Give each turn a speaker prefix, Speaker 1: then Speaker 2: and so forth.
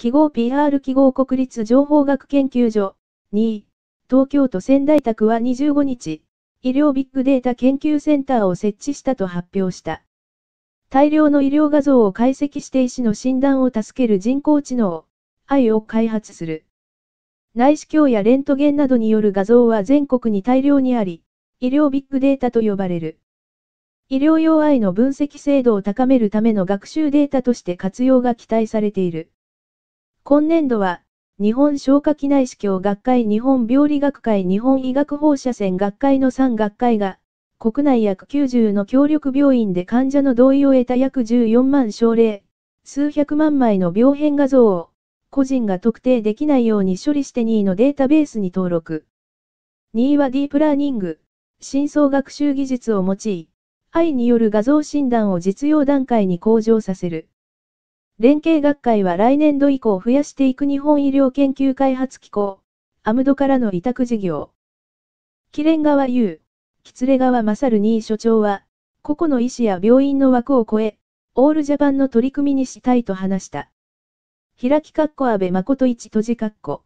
Speaker 1: 記号 PR 記号国立情報学研究所、2位、東京都仙台宅は25日、医療ビッグデータ研究センターを設置したと発表した。大量の医療画像を解析して医師の診断を助ける人工知能、AI を開発する。内視鏡やレントゲンなどによる画像は全国に大量にあり、医療ビッグデータと呼ばれる。医療用 AI の分析精度を高めるための学習データとして活用が期待されている。今年度は、日本消化器内視鏡学会日本病理学会日本医学放射線学会の3学会が、国内約90の協力病院で患者の同意を得た約14万症例、数百万枚の病変画像を、個人が特定できないように処理して2位のデータベースに登録。2位はディープラーニング、深層学習技術を用い、愛による画像診断を実用段階に向上させる。連携学会は来年度以降増やしていく日本医療研究開発機構、アムドからの委託事業。キレン川優、キツレ川勝に所長は、個々の医師や病院の枠を超え、オールジャパンの取り組みにしたいと話した。開きかっこ安倍誠一閉じかっこ。